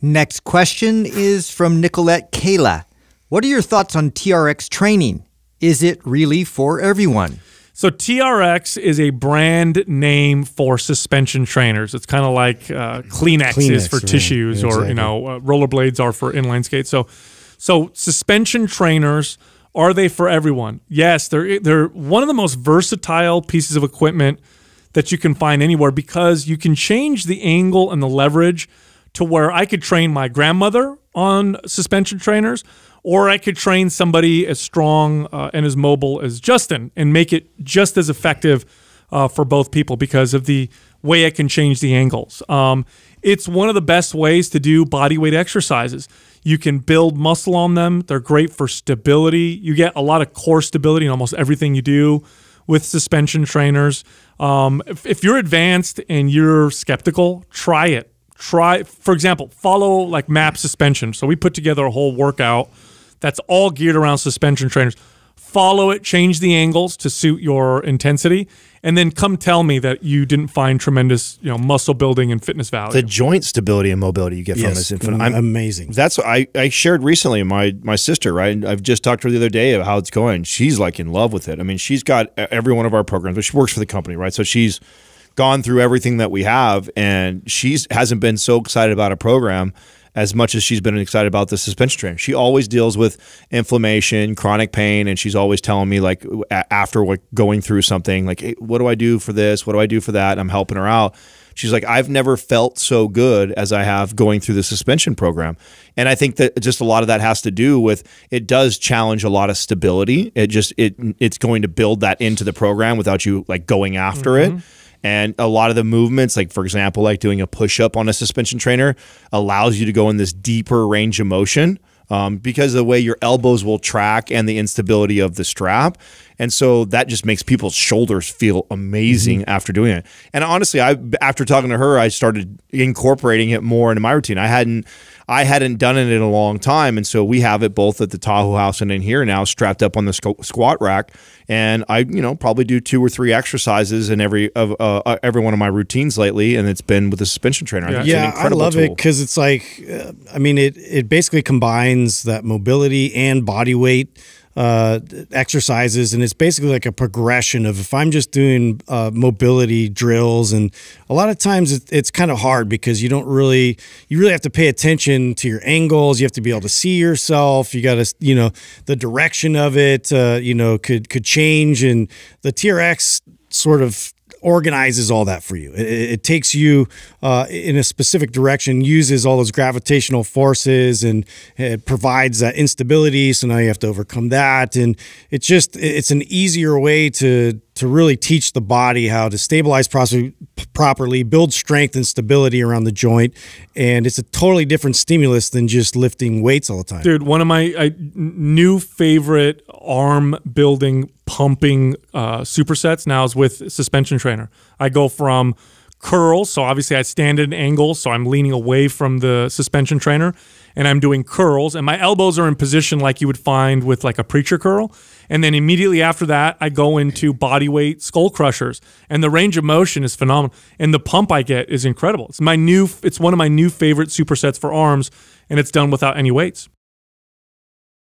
Next question is from Nicolette Kayla. What are your thoughts on TRX training? Is it really for everyone? So TRX is a brand name for suspension trainers. It's kind of like uh, Kleenex, Kleenex, is for right. tissues, exactly. or you know, uh, rollerblades are for inline skates. So, so suspension trainers are they for everyone? Yes, they're they're one of the most versatile pieces of equipment that you can find anywhere because you can change the angle and the leverage to where I could train my grandmother on suspension trainers, or I could train somebody as strong uh, and as mobile as Justin and make it just as effective uh, for both people because of the way I can change the angles. Um, it's one of the best ways to do body weight exercises. You can build muscle on them. They're great for stability. You get a lot of core stability in almost everything you do with suspension trainers. Um, if, if, you're advanced and you're skeptical, try it try, for example, follow like map suspension. So we put together a whole workout that's all geared around suspension trainers. Follow it, change the angles to suit your intensity, and then come tell me that you didn't find tremendous, you know, muscle building and fitness value. The joint stability and mobility you get yes, from this, mm, I'm, amazing. That's what I, I shared recently. My my sister, right? I've just talked to her the other day of how it's going. She's like in love with it. I mean, she's got every one of our programs, but she works for the company, right? So she's gone through everything that we have, and she hasn't been so excited about a program as much as she's been excited about the suspension training. She always deals with inflammation, chronic pain, and she's always telling me like after like going through something like hey, what do I do for this? What do I do for that? I'm helping her out. She's like I've never felt so good as I have going through the suspension program. And I think that just a lot of that has to do with it does challenge a lot of stability. It just it it's going to build that into the program without you like going after mm -hmm. it mm-hmm. And a lot of the movements, like for example, like doing a push up on a suspension trainer, allows you to go in this deeper range of motion. Um, because of the way your elbows will track and the instability of the strap. And so that just makes people's shoulders feel amazing mm -hmm. after doing it. And honestly, I after talking to her, I started incorporating it more into my routine. I hadn't I hadn't done it in a long time. And so we have it both at the Tahoe house and in here now strapped up on the squat rack. And I, you know, probably do two or three exercises in every of uh, uh every one of my routines lately. And it's been with the suspension trainer. Yeah, yeah I love tool. it because it's like, uh, I mean, it, it basically combines that mobility and body weight uh, exercises, and it's basically like a progression of if I'm just doing uh, mobility drills, and a lot of times it's, it's kind of hard because you don't really you really have to pay attention to your angles. You have to be able to see yourself. You got to you know the direction of it. Uh, you know could could change, and the TRX sort of organizes all that for you. It, it takes you uh, in a specific direction, uses all those gravitational forces, and it uh, provides that instability. So now you have to overcome that, and it's just it's an easier way to to really teach the body how to stabilize properly, build strength and stability around the joint, and it's a totally different stimulus than just lifting weights all the time. Dude, one of my I, new favorite arm building pumping uh, supersets now is with suspension trainer. I go from curl. So obviously I stand at an angle, so I'm leaning away from the suspension trainer and I'm doing curls and my elbows are in position like you would find with like a preacher curl. And then immediately after that, I go into body weight skull crushers and the range of motion is phenomenal. And the pump I get is incredible. It's my new, it's one of my new favorite supersets for arms and it's done without any weights.